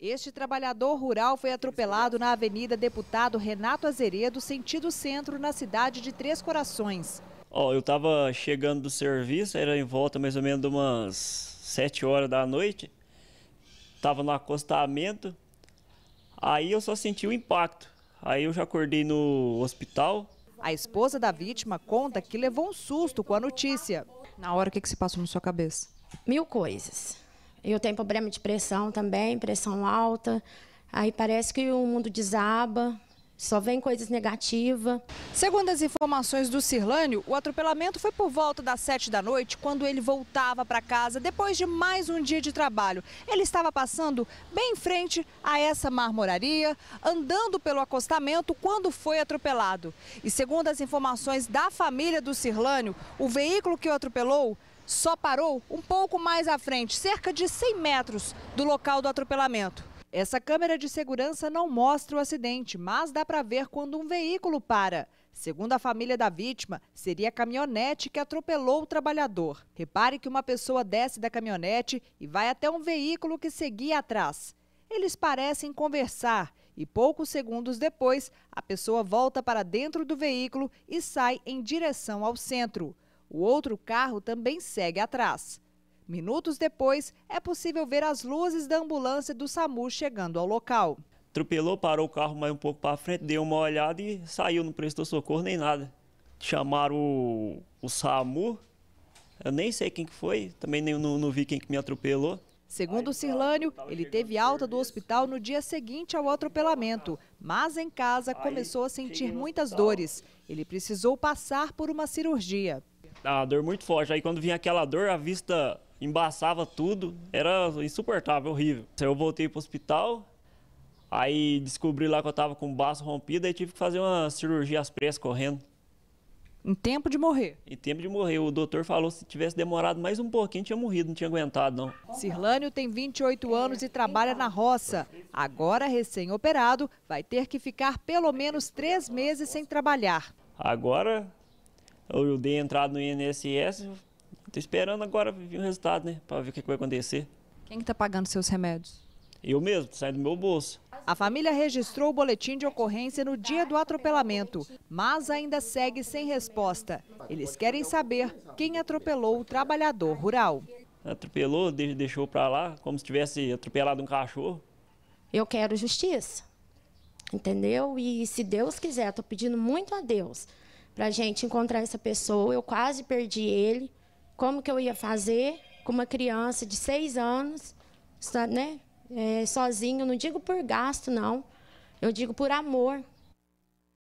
Este trabalhador rural foi atropelado na Avenida Deputado Renato Azeredo, sentido centro, na cidade de Três Corações. Ó, oh, eu estava chegando do serviço, era em volta mais ou menos de umas 7 horas da noite. Estava no acostamento. Aí eu só senti o impacto. Aí eu já acordei no hospital. A esposa da vítima conta que levou um susto com a notícia. Na hora, o que, que se passou na sua cabeça? Mil coisas eu tenho problema de pressão também, pressão alta. Aí parece que o mundo desaba, só vem coisas negativas. Segundo as informações do Cirlânio, o atropelamento foi por volta das sete da noite, quando ele voltava para casa depois de mais um dia de trabalho. Ele estava passando bem em frente a essa marmoraria, andando pelo acostamento quando foi atropelado. E segundo as informações da família do Cirlânio, o veículo que o atropelou só parou um pouco mais à frente, cerca de 100 metros do local do atropelamento. Essa câmera de segurança não mostra o acidente, mas dá para ver quando um veículo para. Segundo a família da vítima, seria a caminhonete que atropelou o trabalhador. Repare que uma pessoa desce da caminhonete e vai até um veículo que seguia atrás. Eles parecem conversar e poucos segundos depois, a pessoa volta para dentro do veículo e sai em direção ao centro. O outro carro também segue atrás. Minutos depois, é possível ver as luzes da ambulância do SAMU chegando ao local. Atropelou, parou o carro mais um pouco para frente, deu uma olhada e saiu, não prestou socorro nem nada. Chamaram o, o SAMU, eu nem sei quem que foi, também nem, não, não vi quem que me atropelou. Segundo Cirlânio, ele teve alta do hospital no dia seguinte ao atropelamento, mas em casa começou a sentir muitas dores. Ele precisou passar por uma cirurgia a dor muito forte. Aí quando vinha aquela dor, a vista embaçava tudo, era insuportável, horrível. Eu voltei pro hospital, aí descobri lá que eu tava com o baço rompido e tive que fazer uma cirurgia às pressas correndo. Em tempo de morrer? Em tempo de morrer. O doutor falou que se tivesse demorado mais um pouquinho, tinha morrido, não tinha aguentado, não. Cirlânio tem 28 anos e trabalha na roça. Agora, recém-operado, vai ter que ficar pelo menos três meses sem trabalhar. Agora, eu dei entrada no INSS, tô esperando agora ver o resultado, né? Para ver o que, é que vai acontecer. Quem que tá pagando seus remédios? Eu mesmo, sai do meu bolso. A família registrou o boletim de ocorrência no dia do atropelamento, mas ainda segue sem resposta. Eles querem saber quem atropelou o trabalhador rural. Atropelou, deixou para lá, como se tivesse atropelado um cachorro. Eu quero justiça, entendeu? E se Deus quiser, estou pedindo muito a Deus para gente encontrar essa pessoa. Eu quase perdi ele. Como que eu ia fazer com uma criança de seis anos, né, é, sozinho? Eu não digo por gasto, não. Eu digo por amor.